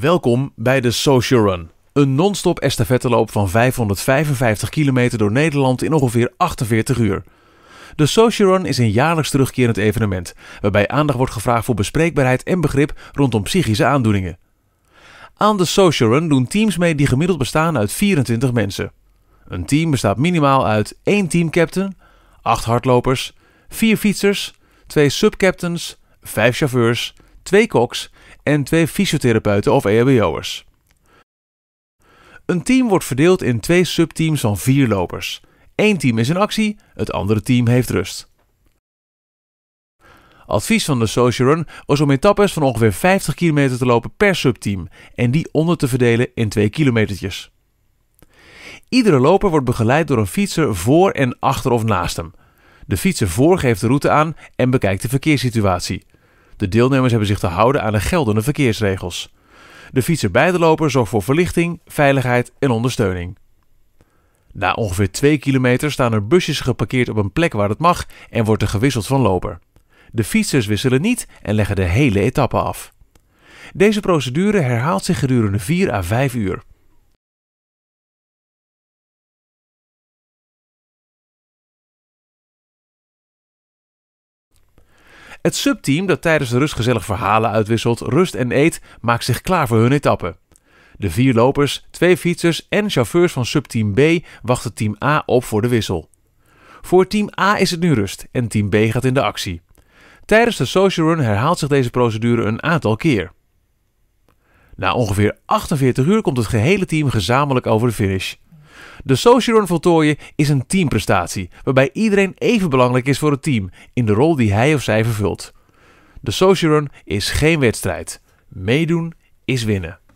Welkom bij de Social Run. Een non-stop estafetteloop van 555 kilometer door Nederland in ongeveer 48 uur. De Social Run is een jaarlijks terugkerend evenement, waarbij aandacht wordt gevraagd voor bespreekbaarheid en begrip rondom psychische aandoeningen. Aan de Social Run doen teams mee die gemiddeld bestaan uit 24 mensen. Een team bestaat minimaal uit één teamcaptain, 8 hardlopers, 4 fietsers, 2 subcaptains, 5 chauffeurs twee koks en twee fysiotherapeuten of EHBO'ers. Een team wordt verdeeld in twee subteams van vier lopers. Eén team is in actie, het andere team heeft rust. Advies van de Social Run was om etappes van ongeveer 50 kilometer te lopen per subteam en die onder te verdelen in 2 kilometertjes. Iedere loper wordt begeleid door een fietser voor en achter of naast hem. De fietser voor geeft de route aan en bekijkt de verkeerssituatie. De deelnemers hebben zich te houden aan de geldende verkeersregels. De fietser bij de loper zorgt voor verlichting, veiligheid en ondersteuning. Na ongeveer 2 kilometer staan er busjes geparkeerd op een plek waar het mag en wordt er gewisseld van loper. De fietsers wisselen niet en leggen de hele etappe af. Deze procedure herhaalt zich gedurende 4 à 5 uur. Het subteam dat tijdens de rust gezellig verhalen uitwisselt, rust en eet, maakt zich klaar voor hun etappe. De vier lopers, twee fietsers en chauffeurs van subteam B wachten team A op voor de wissel. Voor team A is het nu rust en team B gaat in de actie. Tijdens de social run herhaalt zich deze procedure een aantal keer. Na ongeveer 48 uur komt het gehele team gezamenlijk over de finish. De social run voltooien is een teamprestatie, waarbij iedereen even belangrijk is voor het team in de rol die hij of zij vervult. De social run is geen wedstrijd. Meedoen is winnen.